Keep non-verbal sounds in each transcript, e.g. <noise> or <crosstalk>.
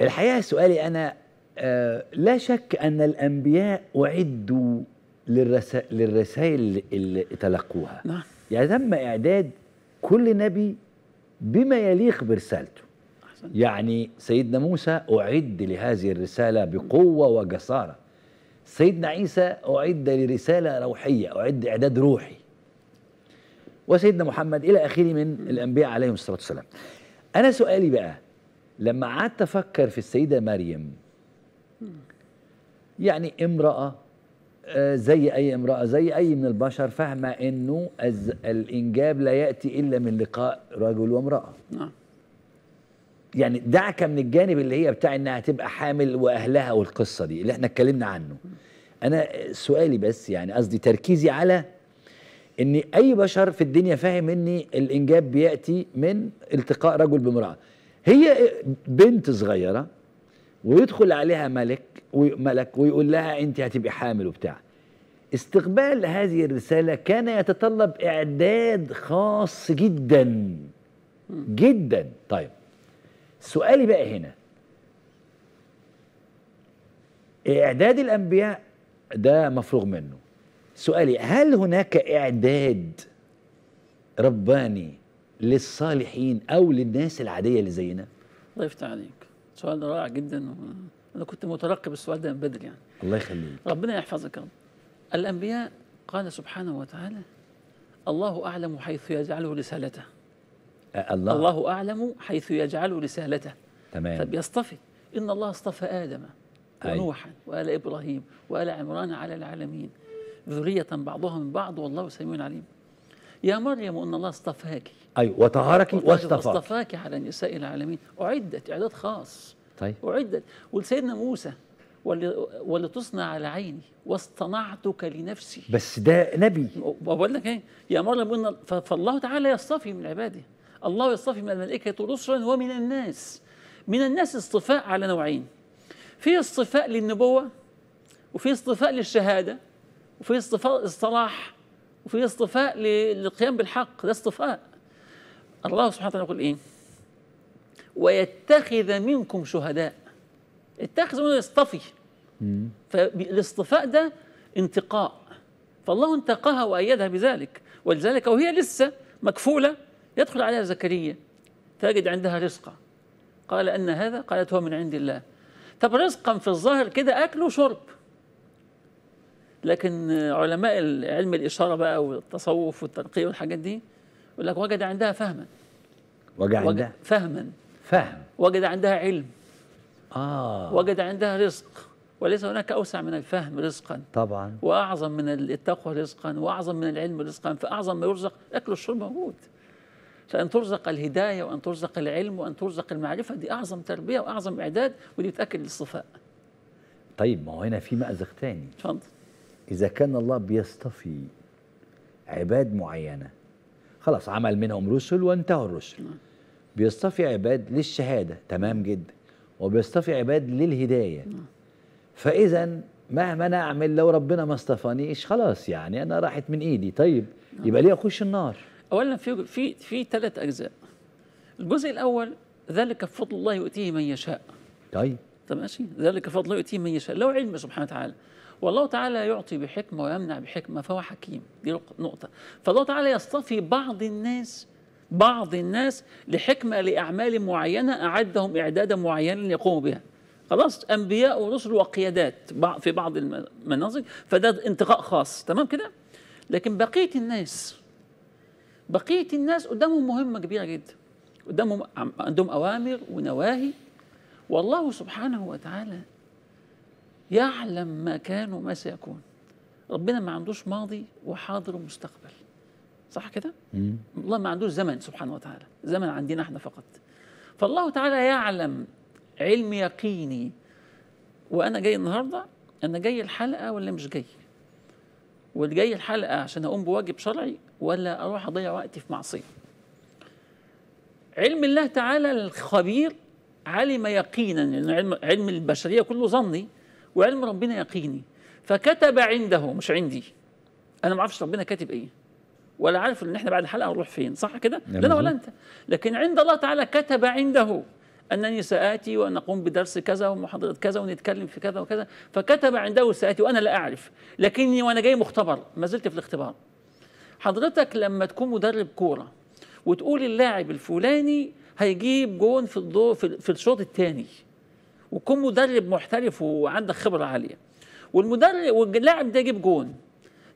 الحقيقه سؤالي انا آه، لا شك ان الانبياء اعدوا للرسائل, للرسائل اللي تلقوها نعم يعني تم اعداد كل نبي بما يليق برسالته يعني سيدنا موسى اعد لهذه الرساله بقوه وجساره سيدنا عيسى اعد لرساله روحيه اعد اعداد روحي وسيدنا محمد الى اخره من الانبياء عليهم الصلاه والسلام انا سؤالي بقى لما قعدت افكر في السيده مريم يعني امراه آه، زي اي امراه زي اي من البشر فاهمه انه الانجاب لا ياتي الا من لقاء رجل وامراه نعم يعني دعك من الجانب اللي هي بتاع انها هتبقى حامل واهلها والقصه دي اللي احنا اتكلمنا عنه انا سؤالي بس يعني قصدي تركيزي على ان اي بشر في الدنيا فاهم ان الانجاب بياتي من التقاء رجل بامراه هي بنت صغيره ويدخل عليها ملك ملك ويقول لها انت هتبقي حامل وبتاع استقبال هذه الرساله كان يتطلب اعداد خاص جدا جدا طيب سؤالي بقى هنا اعداد الانبياء ده مفروغ منه سؤالي هل هناك اعداد رباني للصالحين او للناس العاديه اللي زينا؟ الله يفتح عليك سؤال رائع جدا انا كنت مترقب السؤال ده من بدري يعني الله يخليك ربنا يحفظك رب الانبياء قال سبحانه وتعالى الله اعلم حيث يجعله رسالته الله الله اعلم حيث يجعله رسالته تمام فبيصطفي طيب، ان الله اصطفى ادم ونوحا وال ابراهيم وال عمران على العالمين ذريه بعضها من بعض والله سميع عليم يا مريم أن الله اصطفاك أيوة وطهرك واصطفاك واصطفاك على نساء العالمين أعدت إعداد خاص طيب أعدت ولسيدنا موسى ولتصنع على عيني واصطنعتك لنفسي بس ده نبي بقول لك ايه يا مريم ان فالله تعالى يصطفي من عباده الله يصطفي من الملائكه رسلا ومن الناس من الناس اصطفاء على نوعين في اصطفاء للنبوه وفي اصطفاء للشهاده وفي اصطفاء الصلاح وفي اصطفاء للقيام بالحق ده اصطفاء الله سبحانه وتعالى يقول ايه ويتخذ منكم شهداء اتخذ منه يصطفي فالاصطفاء ده انتقاء فالله انتقاها وأيدها بذلك ولذلك وهي لسه مكفولة يدخل عليها زكريا تجد عندها رزقا قال أن هذا قالت هو من عند الله طب رزقا في الظاهر كده أكل وشرب لكن علماء علم الإشارة بقى والتصوف والترقية والحاجات دي يقول لك وجد عندها فهما وجد عندها فهما فهم وجد عندها علم آه وجد عندها رزق وليس هناك أوسع من الفهم رزقا طبعا وأعظم من التقوى رزقا وأعظم من العلم رزقا فأعظم ما يرزق أكل والشرب موجود فأن ترزق الهداية وأن ترزق العلم وأن ترزق المعرفة دي أعظم تربية وأعظم إعداد ودي بتأكد للصفاء طيب ما هو هنا في مأزق تاني اتفضل إذا كان الله بيصطفي عباد معينة خلاص عمل منهم رسل وانتهوا الرسل نعم. بيصطفي عباد للشهادة تمام جدا وبيصطفي عباد للهداية نعم. فإذا مهما أنا أعمل لو ربنا ما اصطفانيش خلاص يعني أنا راحت من إيدي طيب نعم. يبقى ليه أخش النار أولا في في في ثلاث أجزاء الجزء الأول ذلك فضل الله يؤتيه من يشاء طيب طب ماشي ذلك فضل يؤتيه من يشاء لو علم سبحانه وتعالى والله تعالى يعطي بحكمة ويمنع بحكمة فهو حكيم دي نقطة فالله تعالى يصطفي بعض الناس بعض الناس لحكمة لأعمال معينة أعدهم إعدادا معينا يقوموا بها خلاص أنبياء ورسل وقيادات في بعض المناصب فده انتقاء خاص تمام كده لكن بقية الناس بقية الناس قدامهم مهمة كبيرة جدا قدامهم عندهم أوامر ونواهي والله سبحانه وتعالى يعلم ما كان وما سيكون ربنا ما عندوش ماضي وحاضر ومستقبل صح كده الله ما عندوش زمن سبحانه وتعالى زمن عندنا احنا فقط فالله تعالى يعلم علم يقيني وانا جاي النهارده انا جاي الحلقه ولا مش جاي واللي جاي الحلقه عشان اقوم بواجب شرعي ولا اروح اضيع وقتي في معصيه علم الله تعالى الخبير علم يقينا علم البشريه كله ظني وعلم ربنا يقيني فكتب عنده مش عندي انا ما اعرفش ربنا كاتب ايه ولا عارف ان احنا بعد الحلقه نروح فين صح كده لا انا ولا انت لكن عند الله تعالى كتب عنده انني ساتي وان اقوم بدرس كذا ومحاضره كذا ونتكلم في كذا وكذا فكتب عنده ساتي وانا لا اعرف لكني وانا جاي مختبر ما زلت في الاختبار حضرتك لما تكون مدرب كوره وتقول اللاعب الفلاني هيجيب جون في الضوء في, في الشوط الثاني وكون مدرب محترف وعندك خبره عاليه والمدرب واللاعب ده يجيب جون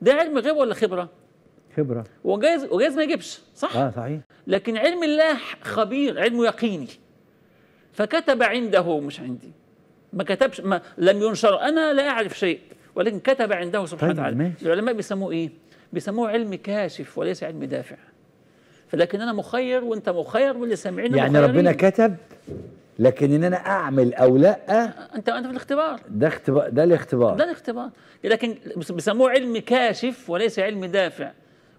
ده علم غيب ولا خبره؟ خبره وجايز وجايز ما يجيبش صح؟ اه صحيح لكن علم الله خبير علمه يقيني فكتب عنده مش عندي ما كتبش ما لم ينشر انا لا اعرف شيء ولكن كتب عنده سبحانه طيب، وتعالى طيب العلماء بيسموه ايه؟ بيسموه علم كاشف وليس علم دافع فلكن انا مخير وانت مخير واللي سامعين يعني مخيرين. ربنا كتب لكن ان انا اعمل او لا انت انت في الاختبار ده اختبار ده الاختبار ده الاختبار لكن بيسموه علم كاشف وليس علم دافع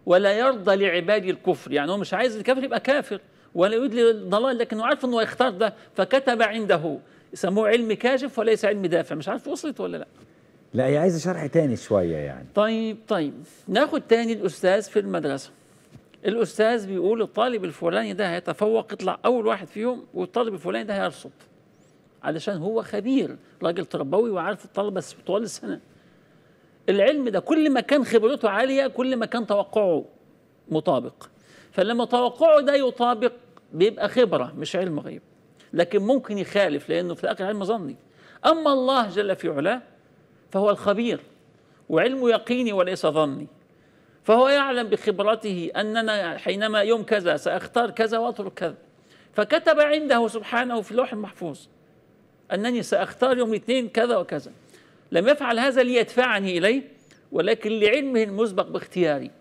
ولا يرضى لعبادي الكفر يعني هو مش عايز الكافر يبقى كافر ولا يريد لكن لكنه عارف انه هيختار ده فكتب عنده يسموه علم كاشف وليس علم دافع مش عارف وصلت ولا لا لا هي عايزه شرح تاني شويه يعني طيب طيب ناخد تاني الاستاذ في المدرسه الاستاذ بيقول الطالب الفلاني ده هيتفوق يطلع اول واحد فيهم والطالب الفلاني ده هيرصد علشان هو خبير راجل تربوي وعارف الطلبه طوال السنه العلم ده كل ما كان خبرته عاليه كل ما كان توقعه مطابق فلما توقعه ده يطابق بيبقى خبره مش علم غيب لكن ممكن يخالف لانه في الاخر علم ظني اما الله جل في علاه فهو الخبير وعلمه يقيني وليس ظني فهو يعلم بخبرته أننا حينما يوم كذا سأختار كذا وأترك كذا فكتب عنده سبحانه في اللوح المحفوظ أنني سأختار يوم الاثنين كذا وكذا لم يفعل هذا ليدفعني إليه ولكن لعلمه المسبق باختياري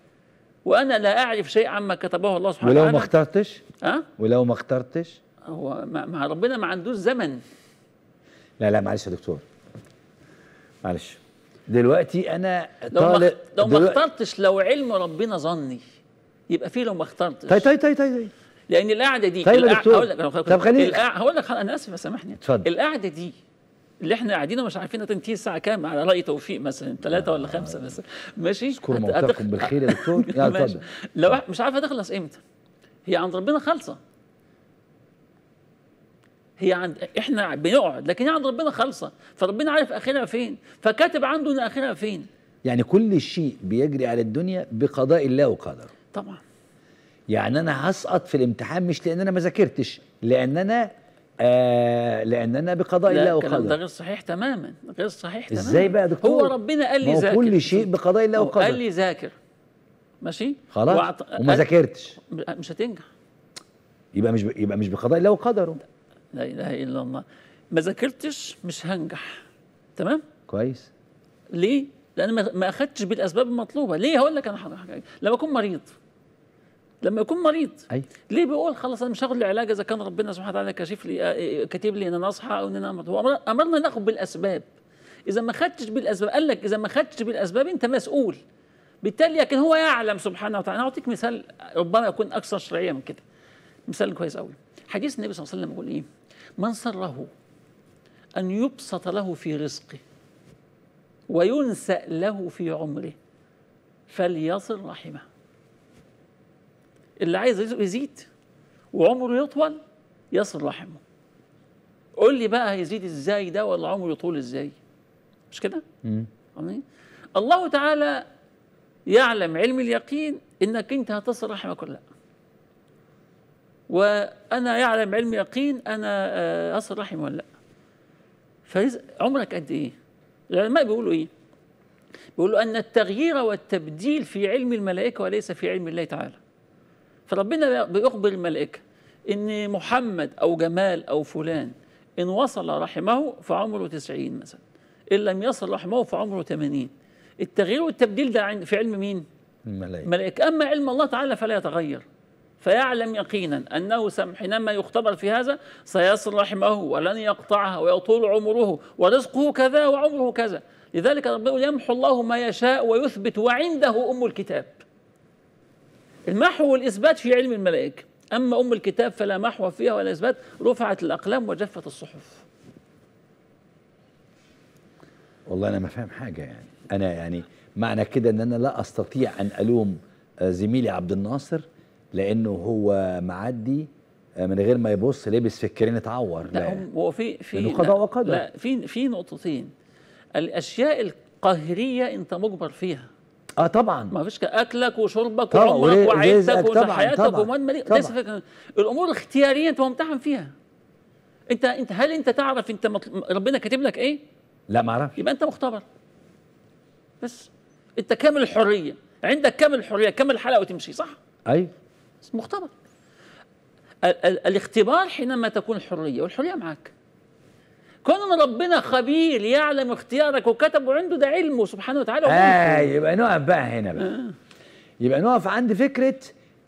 وأنا لا أعرف شيء عما كتبه الله سبحانه وتعالى ولو ما اخترتش؟ أه؟ ولو ما اخترتش؟ هو مع ربنا ما عندوش زمن لا لا معلش يا دكتور معلش دلوقتي انا طالب لو ما اخترتش لو علم ربنا ظني يبقى في لو ما اخترتش طيب طيب طيب طيب, طيب. لان القعده دي طيب القع... هقول لك طب خليني القع... هقول لك انا اسف سامحني اتفضل القعده دي اللي احنا قاعدين ومش عارفين هتنتهي الساعه كام على راي توفيق مثلا ثلاثه ولا خمسه مثلا ماشي اذكروا موتاكم بالخير يا دكتور <laughs> لو مش عارف هتخلص امتى هي عند ربنا خالصه هي عند احنا بنقعد لكن هي يعني عند ربنا خالصه فربنا عارف اخرها فين فكاتب عنده ان اخرها فين يعني كل شيء بيجري على الدنيا بقضاء الله وقدره طبعا يعني انا هسقط في الامتحان مش لان انا ما ذاكرتش لان انا آه لان انا بقضاء لا الله وقدره ده غير صحيح تماما غير صحيح تماما ازاي بقى يا دكتور هو ربنا قال لي ذاكر كل شيء بقضاء الله وقدره قال لي ذاكر ماشي خلاص وعط... وما ذاكرتش مش هتنجح يبقى مش ب... يبقى مش بقضاء الله وقدره لا اله الا الله ما ذاكرتش مش هنجح تمام كويس ليه لان ما اخدتش بالاسباب المطلوبه ليه هقول لك انا حاجه لما اكون مريض لما يكون مريض أي. ليه بيقول خلاص انا مش هاخد العلاج اذا كان ربنا سبحانه وتعالى كاشف لي آه، آه، كاتب لي ان انا اصحى او ان انا امرض هو امرنا ناخد بالاسباب اذا ما خدتش بالاسباب قال لك اذا ما خدتش بالاسباب انت مسؤول بالتالي لكن هو يعلم سبحانه وتعالى انا اعطيك مثال ربما يكون اكثر شرعيه من كده مثال كويس قوي حديث النبي صلى الله عليه وسلم بيقول ايه من سره أن يبسط له في رزقه وينسأ له في عمره فليصل رحمه اللي عايز رزقه يزيد وعمره يطول يصل رحمه قول لي بقى هيزيد ازاي ده ولا عمره يطول ازاي مش كده الله تعالى يعلم علم اليقين انك انت هتصل رحمك ولا لا وانا يعلم علم يقين انا آه، اصل رحم ولا لا عمرك قد ايه العلماء بيقولوا ايه بيقولوا ان التغيير والتبديل في علم الملائكه وليس في علم الله تعالى فربنا بيخبر الملائكه ان محمد او جمال او فلان ان وصل رحمه فعمره 90 مثلا ان لم يصل رحمه فعمره 80 التغيير والتبديل ده في علم مين الملائكه, الملائكة. اما علم الله تعالى فلا يتغير فيعلم يقينا أنه حينما يختبر في هذا سيصل رحمه ولن يقطعها ويطول عمره ورزقه كذا وعمره كذا لذلك ربنا يمحو الله ما يشاء ويثبت وعنده أم الكتاب المحو والإثبات في علم الملائكة أما أم الكتاب فلا محو فيها ولا إثبات رفعت الأقلام وجفت الصحف والله أنا ما فاهم حاجة يعني أنا يعني معنى كده أن أنا لا أستطيع أن ألوم آه، زميلي عبد الناصر لانه هو معدي آه، من غير ما يبص لبس في الكرين اتعور لا, هو في في قضاء وقدر لا في في نقطتين الاشياء القهريه انت مجبر فيها اه طبعا ما فيش اكلك وشربك وعمرك وعيلتك وحياتك ومن ليس الامور اختياريه انت ممتحن فيها انت انت هل انت تعرف انت ربنا كاتب لك ايه؟ لا ما اعرفش يبقى انت مختبر بس انت كامل الحريه عندك كامل الحريه كامل الحلقه وتمشي صح؟ ايوه مختبر ال ال الاختبار حينما تكون حرية والحرية معاك كون ان ربنا خبير يعلم اختيارك وكتب وعنده ده علمه سبحانه وتعالى آه يبقى نقف بقى هنا بقى آه. يبقى نقف عند فكره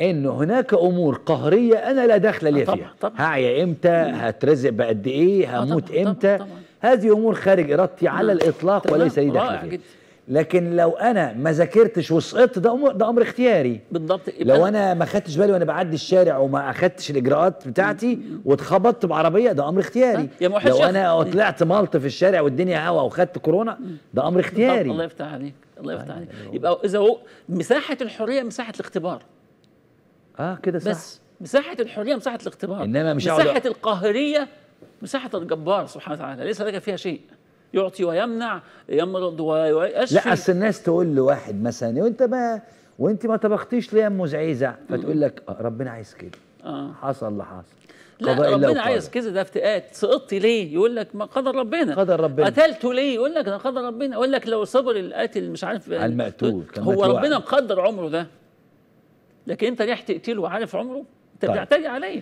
ان هناك امور قهريه انا لا دخل لي آه، فيها طبعا هعيا امتى هترزق بقد ايه آه، هموت طبعًا امتى طبعًا طبعًا. هذه امور خارج ارادتي على نعم. الاطلاق وليس لي دخل فيها لكن لو انا ما ذاكرتش وسقطت ده ده امر اختياري بالضبط لو انا ما خدتش بالي وانا بعدي الشارع وما اخدتش الاجراءات بتاعتي واتخبطت بعربيه ده امر اختياري يا لو انا طلعت ملط في الشارع والدنيا هوا وخدت كورونا ده امر اختياري الله يفتح عليك الله يفتح عليك أيوة. يبقى اذا هو مساحه الحريه مساحه الاختبار اه كده صح بس مساحه الحريه مساحه الاختبار انما مش مساحه القاهريه مساحه الجبار سبحانه وتعالى ليس لك فيها شيء يعطي ويمنع يمرض ويشفي لا اصل الناس تقول لواحد مثلا وانت ما وانت ما طبختيش ليه ام زعيزه فتقول لك آه، ربنا عايز كده آه. حصل اللي حصل لا ربنا عايز كده ده افتئات سقطت ليه يقول لك ما قدر ربنا قدر ربنا قتلته ليه يقول لك ده قدر ربنا يقول لك لو صبر القاتل مش عارف على المقتول هو ربنا مقدر عمره ده لكن انت ليه تقتله وعارف عمره انت طيب. بتعتدي عليه